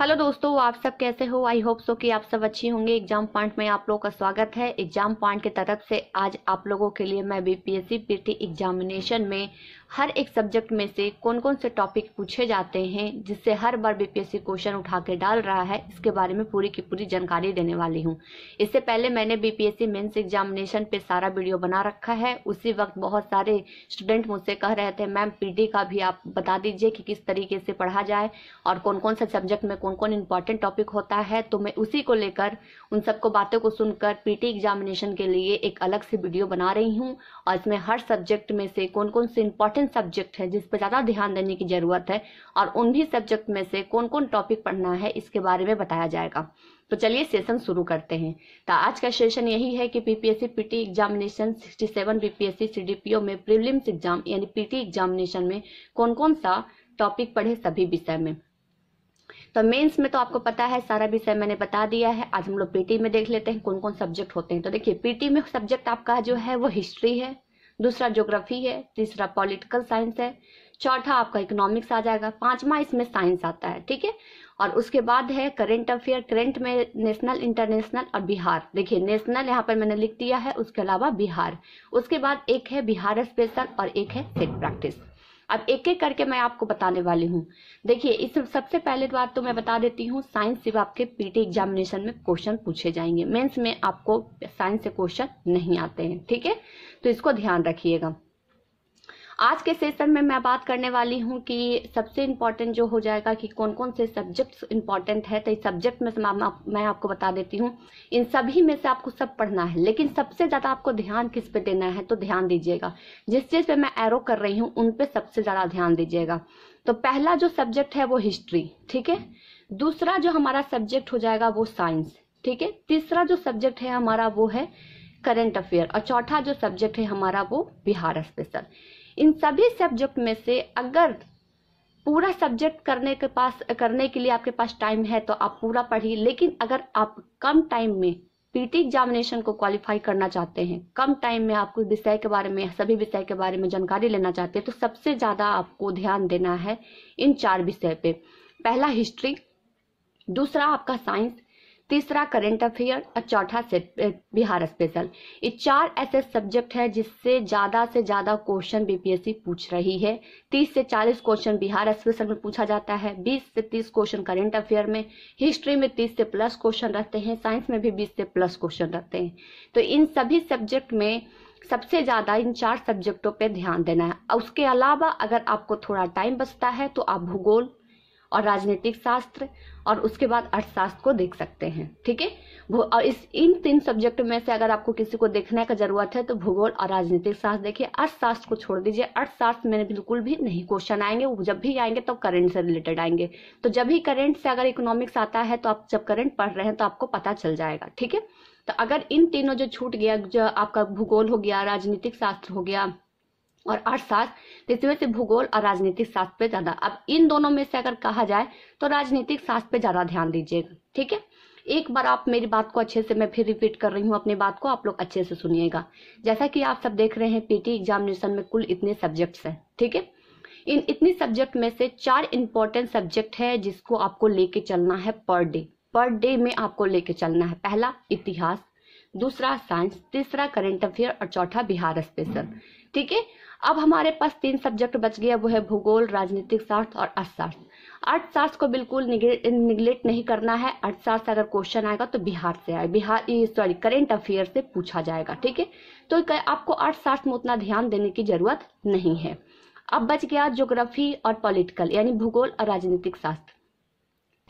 hello दोस्तों आप सब कैसे हो आई होप सो कि आप सब अच्छी होंगे एग्जाम पॉइंट में आप लोगों का स्वागत है एग्जाम पॉइंट के तरफ से आज आप लोगों के लिए मैं बीपीएससी पीटी एग्जामिनेशन में हर एक सब्जेक्ट में से कौन कौन से टॉपिक पूछे जाते हैं जिससे हर बार बीपीएससी क्वेश्चन उठा के डाल रहा है इसके बारे में पूरी की पूरी जानकारी देने वाली हूँ इससे पहले मैंने बीपीएससी मेंस एग्जामिनेशन पे सारा वीडियो बना रखा है उसी वक्त बहुत सारे स्टूडेंट मुझसे कह रहे थे मैम पी का भी आप बता दीजिए कि किस तरीके से पढ़ा जाए और कौन कौन से सब्जेक्ट में कौन कौन इंपॉर्टेंट टॉपिक होता है तो मैं उसी को लेकर उन सबको बातों को सुनकर पी एग्जामिनेशन के लिए एक अलग से वीडियो बना रही हूँ और इसमें हर सब्जेक्ट में से कौन कौन से इंपॉर्टेंट इंपॉर्टेंट सब्जेक्ट है जिस पर ज़्यादा ध्यान देने की ज़रूरत है और भी सब्जेक्ट में से कौन कौन टॉपिक पढ़ना है इसके बारे में बताया जाएगा तो चलिए सेशन शुरू करते हैं तो आज का सेशन यही है कि PPSC PT examination 67 BPSC CDPO में प्रीलिम्स एग्जाम यानी पीटी एग्जामिनेशन में कौन कौन सा टॉपिक पढ़े सभी विषय में तो मेंस में तो आपको पता है सारा विषय मैंने बता दिया है आज हम लोग पीटी में देख लेते हैं कौन कौन सब्जेक्ट होते हैं तो देखिए पीटी में सब्जेक्ट आपका जो है वो हिस्ट्री है दूसरा ज्योग्राफी है तीसरा पॉलिटिकल साइंस है चौथा आपका इकोनॉमिक्स आ जाएगा पांचवा इसमें साइंस आता है ठीक है और उसके बाद है करेंट अफेयर करेंट में नेशनल इंटरनेशनल और बिहार देखिए नेशनल यहाँ पर मैंने लिख दिया है उसके अलावा बिहार उसके बाद एक है बिहार स्पेशल और एक है सेट प्रैक्टिस अब एक एक करके मैं आपको बताने वाली हूँ देखिए इस सबसे पहले बात तो मैं बता देती हूँ साइंस से आपके पीटी एग्जामिनेशन में क्वेश्चन पूछे जाएंगे मेंस में आपको साइंस से क्वेश्चन नहीं आते हैं ठीक है तो इसको ध्यान रखिएगा आज के सेशन में मैं बात करने वाली हूँ कि सबसे इम्पॉर्टेंट जो हो जाएगा कि कौन कौन से सब्जेक्ट्स इम्पॉर्टेंट है तो इस सब्जेक्ट में मैं आपको बता देती हूँ इन सभी में से आपको सब पढ़ना है लेकिन सबसे ज़्यादा आपको ध्यान किस पे देना है तो ध्यान दीजिएगा जिस चीज़ पे मैं एरो कर रही हूँ उन पर सबसे ज़्यादा ध्यान दीजिएगा तो पहला जो सब्जेक्ट है वो हिस्ट्री ठीक है दूसरा जो हमारा सब्जेक्ट हो जाएगा वो साइंस ठीक है तीसरा जो सब्जेक्ट है हमारा वो है करंट अफेयर और चौथा जो सब्जेक्ट है हमारा वो बिहार स्पेशल इन सभी सब्जेक्ट में से अगर पूरा सब्जेक्ट करने के पास करने के लिए आपके पास टाइम है तो आप पूरा पढ़िए लेकिन अगर आप कम टाइम में पीटी एग्जामिनेशन को क्वालिफाई करना चाहते हैं कम टाइम में आपको विषय के बारे में सभी विषय के बारे में जानकारी लेना चाहते हैं तो सबसे ज़्यादा आपको ध्यान देना है इन चार विषय पे पहला हिस्ट्री दूसरा आपका साइंस तीसरा करंट अफेयर और चौथा बिहार स्पेशल ये चार ऐसे सब्जेक्ट है जिससे ज़्यादा से ज़्यादा क्वेश्चन बीपीएससी पूछ रही है 30 से 40 क्वेश्चन बिहार स्पेशल में पूछा जाता है 20 से 30 क्वेश्चन करंट अफेयर में हिस्ट्री में 30 से प्लस क्वेश्चन रहते हैं साइंस में भी 20 से प्लस क्वेश्चन रहते हैं तो इन सभी सब्जेक्ट में सबसे ज़्यादा इन चार सब्जेक्टों पे ध्यान देना है उसके अलावा अगर आपको थोड़ा टाइम बचता है तो आप भूगोल और राजनीतिक शास्त्र और उसके बाद अर्थशास्त्र को देख सकते हैं ठीक है और इस इन तीन सब्जेक्ट में से अगर आपको किसी को देखने का जरूरत है तो भूगोल और राजनीतिक शास्त्र देखिए अर्थशास्त्र को छोड़ दीजिए अर्थशास्त्र में बिल्कुल भी नहीं क्वेश्चन आएंगे वो जब भी आएंगे तो करंट से रिलेटेड आएंगे तो जब भी करेंट से अगर इकोनॉमिक्स आता है तो आप जब करेंट पढ़ रहे हैं तो आपको पता चल जाएगा ठीक है तो अगर इन तीनों जो छूट गया जो आपका भूगोल हो गया राजनीतिक शास्त्र हो गया और अर्थशास्त्र जिसमें से भूगोल और राजनीतिक शास्त्र पे ज्यादा अब इन दोनों में से अगर कहा जाए तो राजनीतिक शास्त्र पे ज्यादा ध्यान दीजिएगा ठीक है एक बार आप मेरी बात को अच्छे से मैं फिर रिपीट कर रही हूँ अपनी बात को आप लोग अच्छे से सुनिएगा जैसा कि आप सब देख रहे हैं पीटी एग्जामिनेशन में कुल इतने सब्जेक्ट्स हैं ठीक है इन इतनी सब्जेक्ट में से चार इंपॉर्टेंट सब्जेक्ट है जिसको आपको लेके चलना है पर डे पर डे में आपको लेके चलना है पहला इतिहास दूसरा साइंस तीसरा करंट अफेयर और चौथा बिहार स्पेशल ठीक है अब हमारे पास तीन सब्जेक्ट बच गया वो है भूगोल राजनीतिक शास्त्र और अर्थशास्त्र अर्थशास्त्र को बिल्कुल निगलेक्ट नहीं करना है अर्थशास्त्र अगर क्वेश्चन आएगा तो बिहार से आए बिहार सॉरी करेंट अफेयर से पूछा जाएगा ठीक है तो आपको अर्थशास्त्र में उतना ध्यान देने की जरूरत नहीं है अब बच गया ज्योग्राफी और पॉलिटिकल यानी भूगोल और राजनीतिक शास्त्र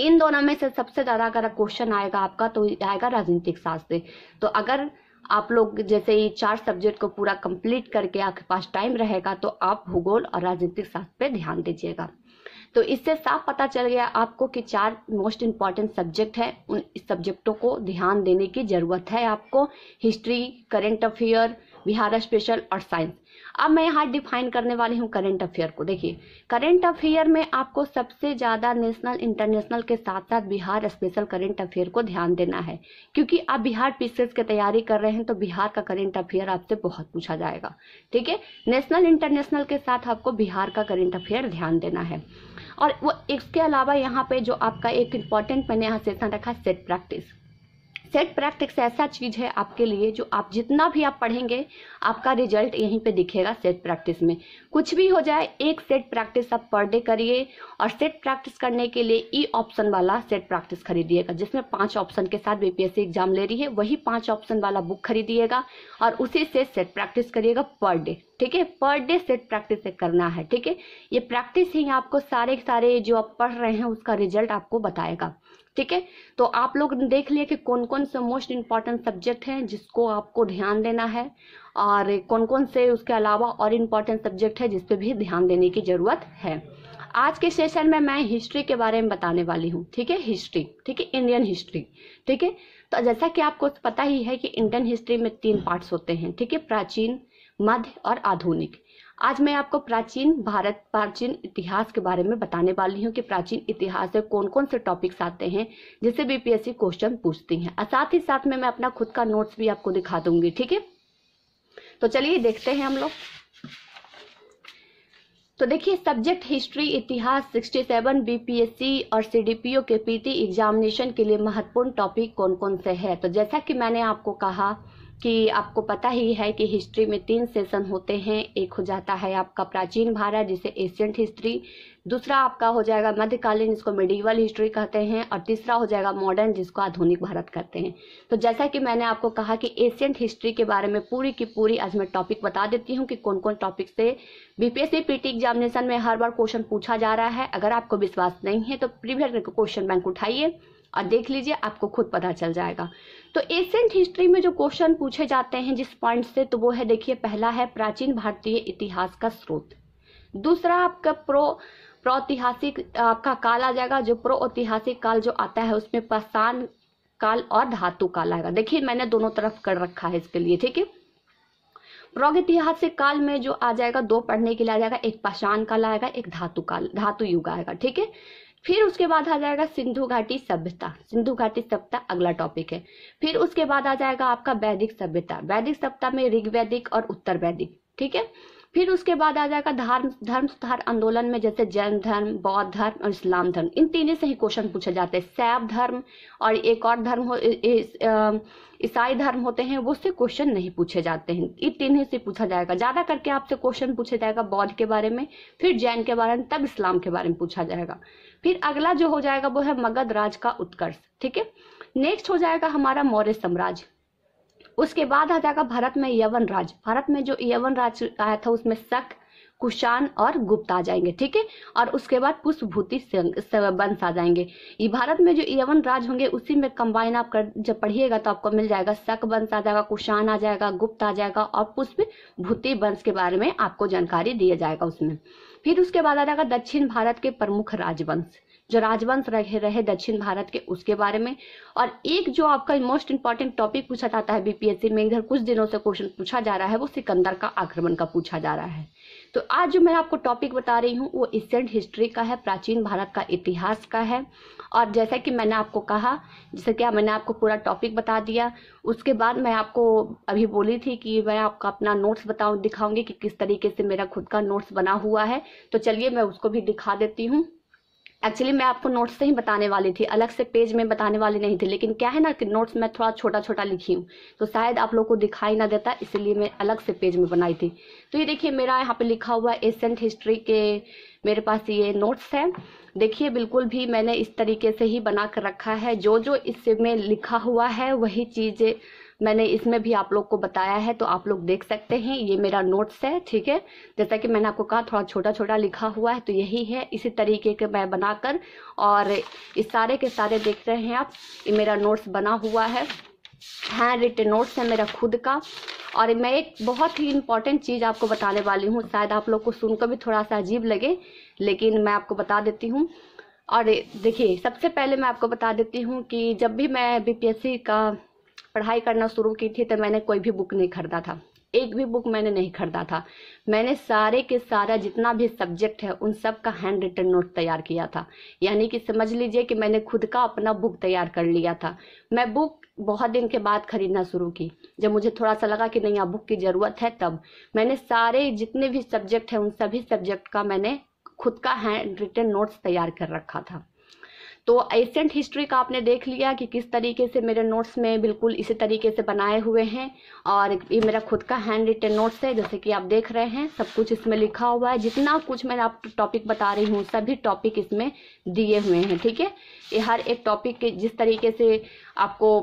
इन दोनों में से सबसे ज्यादा अगर क्वेश्चन आएगा आपका तो आएगा राजनीतिक शास्त्र तो अगर आप लोग जैसे ये चार सब्जेक्ट को पूरा कंप्लीट करके आपके पास टाइम रहेगा तो आप भूगोल और राजनीतिक शास्त्र पे ध्यान दीजिएगा तो इससे साफ पता चल गया आपको कि चार मोस्ट इम्पॉर्टेंट सब्जेक्ट है उन सब्जेक्टों को ध्यान देने की ज़रूरत है आपको history current affair Bihar special और साइंस अब मैं यहाँ डिफाइन करने वाली हूँ करंट अफेयर को देखिए करंट अफेयर में आपको सबसे ज़्यादा नेशनल इंटरनेशनल के साथ साथ बिहार स्पेशल करंट अफेयर को ध्यान देना है क्योंकि आप बिहार पीसीएस की तैयारी कर रहे हैं तो बिहार का करंट अफेयर आपसे बहुत पूछा जाएगा ठीक है नेशनल इंटरनेशनल के साथ आपको बिहार का करंट अफेयर ध्यान देना है और वो इसके अलावा यहाँ पे जो आपका एक इम्पॉर्टेंट मैंने यहाँ सेशन रखा सेट प्रैक्टिस सेट प्रैक्टिस ऐसा चीज है आपके लिए जो आप जितना भी आप पढ़ेंगे आपका रिजल्ट यहीं पे दिखेगा सेट प्रैक्टिस में कुछ भी हो जाए एक सेट प्रैक्टिस आप पर डे करिए और सेट प्रैक्टिस करने के लिए ई ऑप्शन वाला सेट प्रैक्टिस खरीदिएगा जिसमें पांच ऑप्शन के साथ बीपीएससी एग्जाम ले रही है वही पांच ऑप्शन वाला बुक खरीदिएगा और उसी से सेट प्रैक्टिस करिएगा पर डे ठीक है पर डे सेट प्रैक्टिस करना है ठीक है ये प्रैक्टिस ही आपको सारे सारे जो आप पढ़ रहे हैं उसका रिजल्ट आपको बताएगा ठीक है तो आप लोग देख लिए कि कौन कौन से मोस्ट इम्पॉर्टेंट सब्जेक्ट हैं जिसको आपको ध्यान देना है और कौन कौन से उसके अलावा और इम्पॉर्टेंट सब्जेक्ट है जिस पे भी ध्यान देने की ज़रूरत है आज के सेशन में मैं हिस्ट्री के बारे में बताने वाली हूँ ठीक है हिस्ट्री ठीक है इंडियन हिस्ट्री ठीक है तो जैसा कि आपको पता ही है कि इंडियन हिस्ट्री में तीन पार्ट्स होते हैं ठीक है प्राचीन मध्य और आधुनिक आज मैं आपको प्राचीन भारत प्राचीन इतिहास के बारे में बताने वाली हूँ कि प्राचीन इतिहास से कौन कौन से टॉपिक्स आते हैं जिसे बीपीएससी क्वेश्चन पूछती हैं और साथ ही साथ में मैं अपना खुद का नोट्स भी आपको दिखा दूंगी ठीक है तो चलिए देखते हैं हम लोग तो देखिए सब्जेक्ट हिस्ट्री इतिहास 67 बीपीएससी और सीडीपीओ के पीटी एग्जामिनेशन के लिए महत्वपूर्ण टॉपिक कौन कौन से है तो जैसा कि मैंने आपको कहा कि आपको पता ही है कि हिस्ट्री में तीन सेशन होते हैं एक हो जाता है आपका प्राचीन भारत जिसे एशियंट हिस्ट्री दूसरा आपका हो जाएगा मध्यकालीन जिसको मेडिवल हिस्ट्री कहते हैं और तीसरा हो जाएगा मॉडर्न जिसको आधुनिक भारत कहते हैं तो जैसा कि मैंने आपको कहा कि एशियंट हिस्ट्री के बारे में पूरी की पूरी आज मैं टॉपिक बता देती हूँ कि कौन कौन टॉपिक से बीपीएससी पीटी एग्जामिनेशन में हर बार क्वेश्चन पूछा जा रहा है अगर आपको विश्वास नहीं है तो प्रीवियस क्वेश्चन बैंक उठाइए और देख लीजिए आपको खुद पता चल जाएगा तो एशियंट हिस्ट्री में जो क्वेश्चन पूछे जाते हैं जिस पॉइंट से तो वो है देखिए पहला है प्राचीन भारतीय इतिहास का स्रोत दूसरा आपका प्रो प्रोतिहासिक आपका काल आ जाएगा जो प्रो ऐतिहासिक काल जो आता है उसमें पाषाण काल और धातु काल आएगा देखिए मैंने दोनों तरफ कर रखा है इसके लिए ठीक है प्रौगैतिहासिक काल में जो आ जाएगा दो पढ़ने के लिए आ जाएगा एक पाषाण काल आएगा एक धातु काल धातु युग आएगा ठीक है फिर उसके बाद आ जाएगा सिंधु घाटी सभ्यता सिंधु घाटी सभ्यता अगला टॉपिक है फिर उसके बाद आ जाएगा आपका वैदिक सभ्यता वैदिक सभ्यता में ऋग वैदिक और उत्तर वैदिक ठीक है फिर उसके बाद आ जाएगा धर्म धर्म सुधार आंदोलन में जैसे जैन धर्म बौद्ध धर्म और इस्लाम धर्म इन तीनों से ही क्वेश्चन पूछे जाते हैं सैव धर्म और एक और धर्म हो ईसाई धर्म होते हैं वो से क्वेश्चन नहीं पूछे जाते हैं इन तीनों से पूछा जाएगा ज्यादा करके आपसे क्वेश्चन पूछा जाएगा बौद्ध के बारे में फिर जैन के बारे में तब इस्लाम के बारे में पूछा जाएगा फिर अगला जो हो जाएगा वो है मगध राज का उत्कर्ष ठीक है नेक्स्ट हो जाएगा हमारा मौर्य साम्राज्य उसके बाद आ जाएगा भारत में यवन राज भारत में जो यवन राज आया था उसमें शक कुशान और गुप्त आ जाएंगे ठीक है और उसके बाद पुष्पभूति वंश आ जाएंगे ये भारत में जो यवन राज होंगे उसी में कंबाइन आप कर जब पढ़िएगा तो आपको मिल जाएगा शक वंश आ जाएगा कुशान आ जाएगा गुप्त आ जाएगा और पुष्प भूति वंश के बारे में आपको जानकारी दिया जाएगा उसमें फिर उसके बाद आ जाएगा दक्षिण भारत के प्रमुख राजवंश जो राजवंश रहे रहे दक्षिण भारत के उसके बारे में और एक जो आपका मोस्ट इंपॉर्टेंट टॉपिक पूछा जाता है बीपीएससी में इधर कुछ दिनों से क्वेश्चन पूछा जा रहा है वो सिकंदर का आक्रमण का पूछा जा रहा है तो आज जो मैं आपको टॉपिक बता रही हूँ वो एशियंट हिस्ट्री का है प्राचीन भारत का इतिहास का है और जैसा कि मैंने आपको कहा जैसे कि मैंने आपको पूरा टॉपिक बता दिया उसके बाद मैं आपको अभी बोली थी कि मैं आपको अपना नोट्स बताऊँ दिखाऊंगी कि किस तरीके से मेरा खुद का नोट्स बना हुआ है तो चलिए मैं उसको भी दिखा देती हूँ एक्चुअली मैं आपको नोट्स से ही बताने वाली थी अलग से पेज में बताने वाली नहीं थी लेकिन क्या है ना कि नोट्स मैं थोड़ा छोटा छोटा लिखी हूँ तो शायद आप लोग को दिखाई ना देता इसलिए मैं अलग से पेज में बनाई थी तो ये देखिए मेरा यहाँ पे लिखा हुआ एसेंट हिस्ट्री के मेरे पास ये नोट्स है देखिए बिल्कुल भी मैंने इस तरीके से ही बना कर रखा है जो जो इसमें लिखा हुआ है वही चीज़ मैंने इसमें भी आप लोग को बताया है तो आप लोग देख सकते हैं ये मेरा नोट्स है ठीक है जैसा कि मैंने आपको कहा थोड़ा छोटा छोटा लिखा हुआ है तो यही है इसी तरीके के मैं बनाकर और इस सारे के सारे देख रहे हैं आप ये मेरा नोट्स बना हुआ है हैंड रिटन नोट्स है मेरा खुद का और मैं एक बहुत ही इम्पॉर्टेंट चीज़ आपको बताने वाली हूँ शायद आप लोग को सुनकर भी थोड़ा सा अजीब लगे लेकिन मैं आपको बता देती हूँ और देखिए सबसे पहले मैं आपको बता देती हूँ कि जब भी मैं बीपीएससी का पढ़ाई करना शुरू की थी तो मैंने कोई भी बुक नहीं खरीदा था एक भी बुक मैंने नहीं खरीदा था मैंने सारे के सारा जितना भी सब्जेक्ट है उन सब का हैंड रिटन नोट तैयार किया था यानी कि समझ लीजिए कि मैंने खुद का अपना बुक तैयार कर लिया था मैं बुक बहुत दिन के बाद खरीदना शुरू की जब मुझे थोड़ा सा लगा कि नहीं यहाँ बुक की ज़रूरत है तब मैंने सारे जितने भी सब्जेक्ट है उन सभी सब्जेक्ट का मैंने खुद का हैंड रिटन नोट्स तैयार कर रखा था तो एसेंट हिस्ट्री का आपने देख लिया कि किस तरीके से मेरे नोट्स में बिल्कुल इसी तरीके से बनाए हुए हैं और ये मेरा खुद का हैंड रिटन नोट्स है जैसे कि आप देख रहे हैं सब कुछ इसमें लिखा हुआ है जितना कुछ मैं आप टॉपिक बता रही हूँ सभी टॉपिक इसमें दिए हुए हैं ठीक है ये हर एक टॉपिक के जिस तरीके से आपको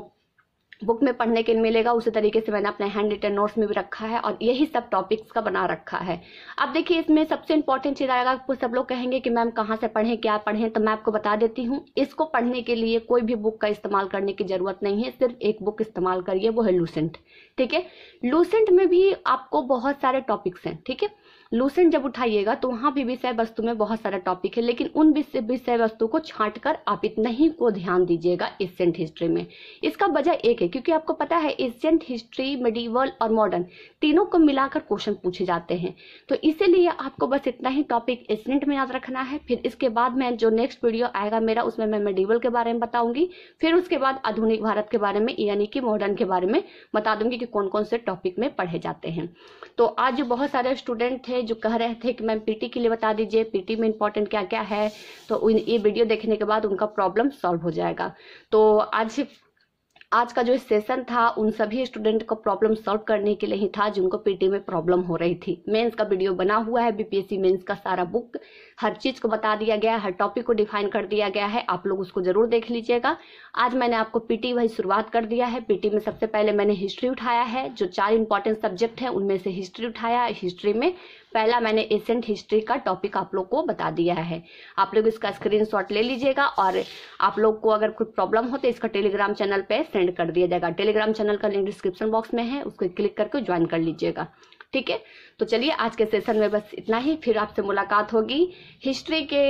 बुक में पढ़ने के लिए मिलेगा उसी तरीके से मैंने अपने हैंड रिटन नोट्स में भी रखा है और यही सब टॉपिक्स का बना रखा है अब देखिए इसमें सबसे इंपॉर्टेंट चीज़ आएगा आपको सब लोग कहेंगे कि मैम कहाँ से पढ़ें क्या पढ़ें तो मैं आपको बता देती हूँ इसको पढ़ने के लिए कोई भी बुक का इस्तेमाल करने की ज़रूरत नहीं है सिर्फ एक बुक इस्तेमाल करिए वो है लूसेंट ठीक है लूसेंट में भी आपको बहुत सारे टॉपिक्स हैं ठीक है लूसेंट जब उठाइएगा तो वहां भी विषय वस्तु में बहुत सारा टॉपिक है लेकिन उन विषय वस्तु को छांट कर आप इतना ही को ध्यान दीजिएगा एशियंट हिस्ट्री में इसका वजह एक है क्योंकि आपको पता है एशियंट हिस्ट्री मेडिवल और मॉडर्न तीनों को मिलाकर क्वेश्चन पूछे जाते हैं तो इसीलिए आपको बस इतना ही टॉपिक एशियंट में याद रखना है फिर इसके बाद में जो नेक्स्ट वीडियो आएगा मेरा उसमें मैं मेडिवल के बारे में बताऊंगी फिर उसके बाद आधुनिक भारत के बारे में यानी कि मॉडर्न के बारे में बता दूंगी कि कौन कौन से टॉपिक में पढ़े जाते हैं तो आज बहुत सारे स्टूडेंट थे है जो कह रहे थे कि मैम पीटी के लिए बता दीजिए पीटी में इंपॉर्टेंट क्या क्या है तो ये वीडियो देखने के बाद उनका प्रॉब्लम सॉल्व हो जाएगा तो आज आज का जो सेशन था उन सभी स्टूडेंट को प्रॉब्लम सॉल्व करने के लिए ही था जिनको पीटी में प्रॉब्लम हो रही थी मेंस का वीडियो बना हुआ है बीपीएससी मेंस का सारा बुक हर चीज को बता दिया गया है हर टॉपिक को डिफाइन कर दिया गया है आप लोग उसको जरूर देख लीजिएगा आज मैंने आपको पीटी वही शुरुआत कर दिया है पीटी में सबसे पहले मैंने हिस्ट्री उठाया है जो चार इंपॉर्टेंट सब्जेक्ट है उनमें से हिस्ट्री उठाया हिस्ट्री में पहला मैंने एसेंट हिस्ट्री का टॉपिक आप लोग को बता दिया है आप लोग इसका स्क्रीनशॉट ले लीजिएगा और आप लोग को अगर कोई प्रॉब्लम हो तो इसका टेलीग्राम चैनल पे सेंड कर दिया जाएगा टेलीग्राम चैनल का लिंक डिस्क्रिप्शन बॉक्स में है उसको क्लिक करके ज्वाइन कर लीजिएगा ठीक है तो चलिए आज के सेशन में बस इतना ही फिर आपसे मुलाकात होगी हिस्ट्री के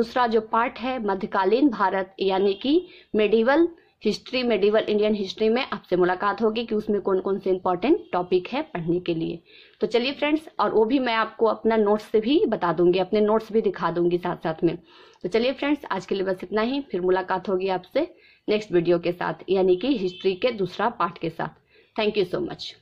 दूसरा जो पार्ट है मध्यकालीन भारत यानी कि medieval history medieval Indian history में आपसे मुलाकात होगी कि उसमें कौन कौन से इंपॉर्टेंट टॉपिक है पढ़ने के लिए तो चलिए फ्रेंड्स और वो भी मैं आपको अपना नोट्स से भी बता दूंगी अपने नोट्स भी दिखा दूंगी साथ साथ में तो चलिए फ्रेंड्स आज के लिए बस इतना ही फिर मुलाकात होगी आपसे नेक्स्ट वीडियो के साथ यानी कि हिस्ट्री के दूसरा पार्ट के साथ थैंक यू सो मच